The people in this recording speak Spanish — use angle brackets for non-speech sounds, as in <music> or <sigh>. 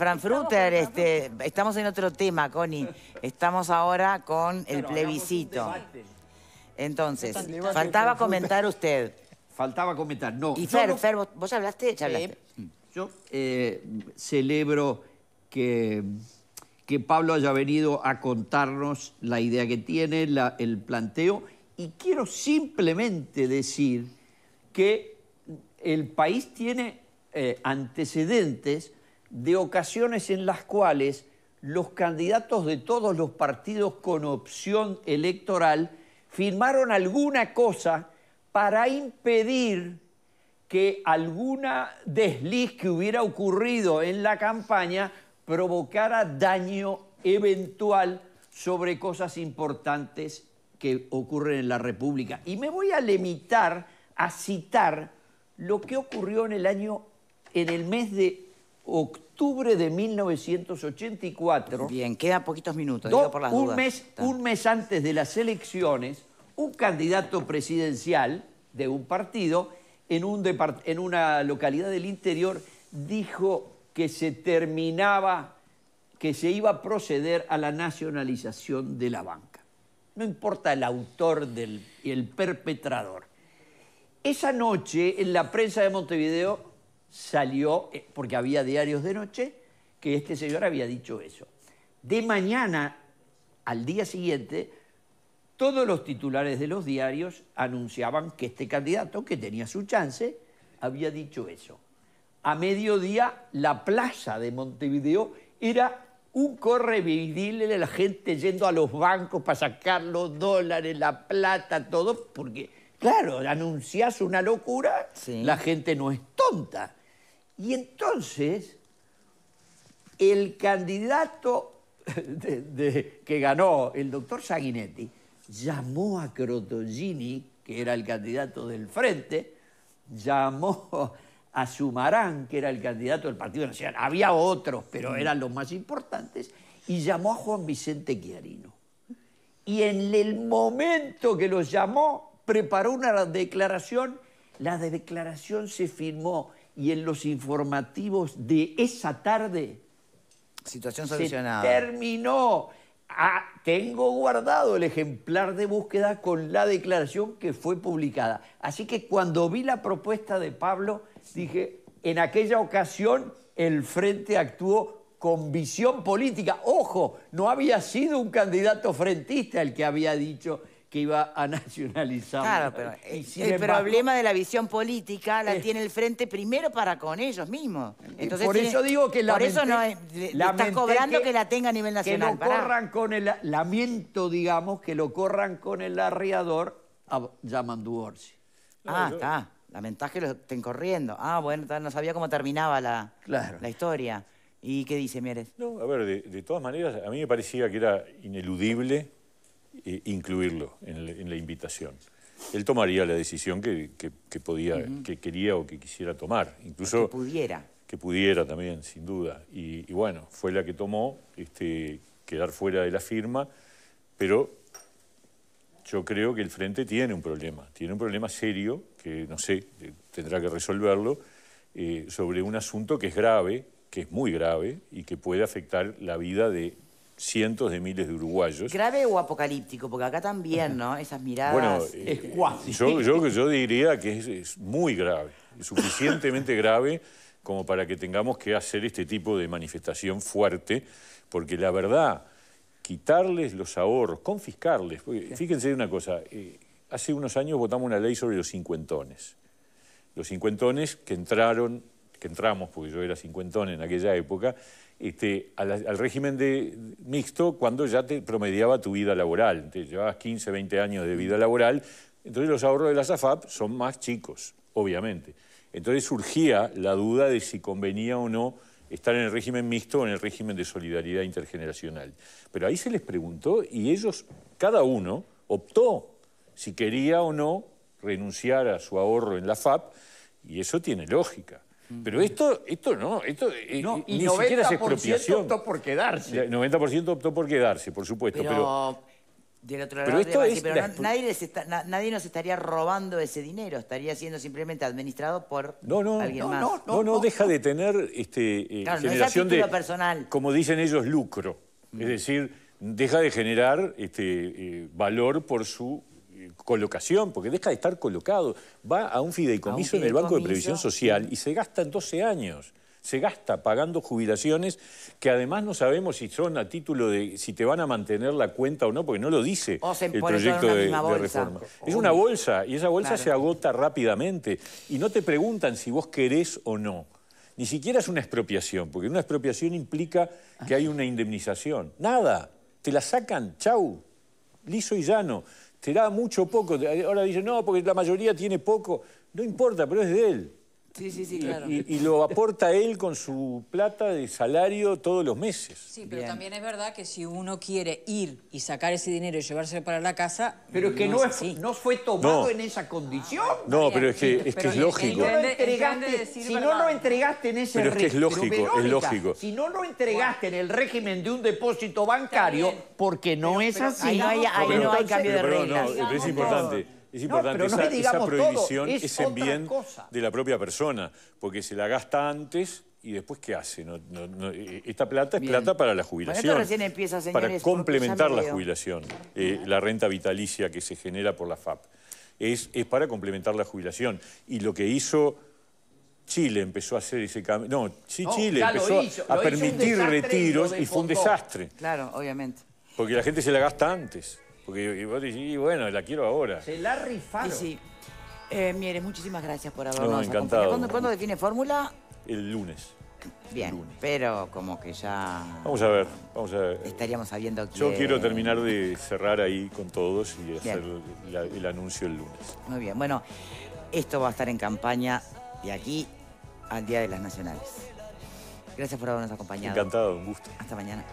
Franfruter, este, estamos en otro tema, Connie. Estamos ahora con el plebiscito. Entonces, faltaba comentar usted. Faltaba comentar, no. Y Fer, Fer, ¿vos, hablaste? Ya hablaste. Mm. yo eh, celebro que, que Pablo haya venido a contarnos la idea que tiene, el planteo, y quiero simplemente decir que el país tiene eh, antecedentes de ocasiones en las cuales los candidatos de todos los partidos con opción electoral firmaron alguna cosa para impedir que alguna desliz que hubiera ocurrido en la campaña provocara daño eventual sobre cosas importantes que ocurren en la República. Y me voy a limitar a citar lo que ocurrió en el año, en el mes de octubre de 1984. Bien, quedan poquitos minutos, por un Mes, un mes antes de las elecciones, un candidato presidencial de un partido en, un en una localidad del interior dijo que se terminaba, que se iba a proceder a la nacionalización de la banca. No importa el autor del el perpetrador. Esa noche en la prensa de Montevideo salió, eh, porque había diarios de noche, que este señor había dicho eso. De mañana, al día siguiente, todos los titulares de los diarios anunciaban que este candidato, que tenía su chance, había dicho eso. A mediodía, la plaza de Montevideo era un correvidible de la gente yendo a los bancos para sacar los dólares, la plata, todo, porque, claro, anunciás una locura, la gente no es tonta. Y entonces, el candidato <laughs> que ganó, el doctor saguinetti llamó a Crotogini, que era el candidato del frente, llamó a Sumarán, que era el candidato del Partido Nacional. Había otros, pero eran los más importantes, y llamó a Juan Vicente Chiarino. Y en el momento que los llamó, preparó una declaración, la declaración se firmó y en los informativos de esa tarde. Situación solucionada. terminó. Ah, tengo guardado el ejemplar de búsqueda con la declaración que fue publicada. Así que cuando vi la propuesta de Pablo, dije, en aquella ocasión el Frente actuó con visión política. Ojo, no había sido un candidato frentista el que había dicho que iba a <laughs> nacionalizar. Claro, pero eh, el problema de la visión política la tiene el frente primero para con ellos mismos. Entonces, por eso digo que la Por eso no estás cobrando que, la tenga a nivel nacional. Que corran con el lamento, digamos, que lo corran con el arriador a Yamandu Orsi. Ah, está. Lamentás que lo estén corriendo. Ah, bueno, no sabía cómo terminaba la, la historia. ¿Y qué dice Mieres? No, a ver, de todas maneras, a mí me parecía que era ineludible incluirlo en, la invitación. Él tomaría la decisión que, podía, que quería o que quisiera tomar. Incluso, que pudiera. Que pudiera también, sin duda. Y, bueno, fue la que tomó este, quedar fuera de la firma, pero yo creo que el Frente tiene un problema, tiene un problema serio, que no sé, eh, tendrá que resolverlo, eh, sobre un asunto que es grave, que es muy grave y que puede afectar la vida de cientos de miles de uruguayos. ¿Grave o apocalíptico? Porque acá también, ¿no? Esas miradas... Bueno, es eh, eh, Yo, yo, diría que es, muy grave, suficientemente grave como para que tengamos que hacer este tipo de manifestación fuerte, porque la verdad, quitarles los ahorros, confiscarles... fíjense una cosa, eh, hace unos años votamos una ley sobre los cincuentones. Los cincuentones que entraron que entramos, porque yo era cincuentón en aquella época, este, al, régimen de, mixto cuando ya te promediaba tu vida laboral. Te llevabas 15, 20 años de vida laboral, entonces los ahorros de la AFAP son más chicos, obviamente. Entonces surgía la duda de si convenía o no estar en el régimen mixto o en el régimen de solidaridad intergeneracional. Pero ahí se les preguntó y ellos, cada uno, optó si quería o no renunciar a su ahorro en la AFAP y eso tiene lógica. Pero esto, esto no, esto eh, eh, y ni siquiera es expropiación. 90% optó por quedarse. 90% optó por quedarse, por supuesto, pero... pero del otro lado pero pero nadie, les está, nadie nos estaría robando ese dinero, estaría siendo simplemente administrado por no, no, alguien más. No, no, no, deja de tener este, eh, claro, generación de, personal. como dicen ellos, lucro. Es mm. decir, deja de generar este, eh, valor por su colocación, porque deja de estar colocado, va a un fideicomiso, en el Banco de Previsión Social y se gasta en 12 años se gasta pagando jubilaciones que además no sabemos si son a título de si te van a mantener la cuenta o no, porque no lo dice el proyecto de, reforma. Es una bolsa y esa bolsa se agota rápidamente y no te preguntan si vos querés o no. Ni siquiera es una expropiación, porque una expropiación implica que hay una indemnización. Nada, te la sacan, chau, liso y llano será mucho o poco. Ahora dicen, no, porque la mayoría tiene poco. No importa, pero es de él. Y, lo aporta él con su plata de salario todos los meses. Sí, pero también es verdad que si uno quiere ir y sacar ese dinero y llevárselo para la casa... Pero es que no, no fue tomado en esa condición. Ah, no, pero es que es, lógico. Si no lo entregaste en ese Pero es que es lógico, es lógico. Si no lo entregaste en el régimen de un depósito bancario, porque no es así. Ahí no hay, cambio de es importante. Es importante, esa, prohibición es, en bien de la propia persona, porque se la gasta antes y después ¿qué hace? esta plata es plata para la jubilación. para complementar la jubilación, eh, la renta vitalicia que se genera por la FAP. Es, para complementar la jubilación. Y lo que hizo Chile empezó a hacer ese cambio. No, sí, Chile empezó a permitir retiros y fue un desastre. Claro, obviamente. Porque la gente se la gasta antes y bueno, la quiero ahora. Se la rifaron. sí. Eh, Mieres, muchísimas gracias por habernos acompañado. ¿Cuándo, ¿Cuándo define fórmula? El lunes. Bien, pero como que ya... Vamos a ver, vamos a ver. Estaríamos sabiendo Yo quiero terminar de cerrar ahí con todos y hacer el, anuncio el lunes. Muy bien, bueno, esto va a estar en campaña de aquí al Día de las Nacionales. Gracias por habernos acompañado. Encantado, un gusto. Hasta mañana.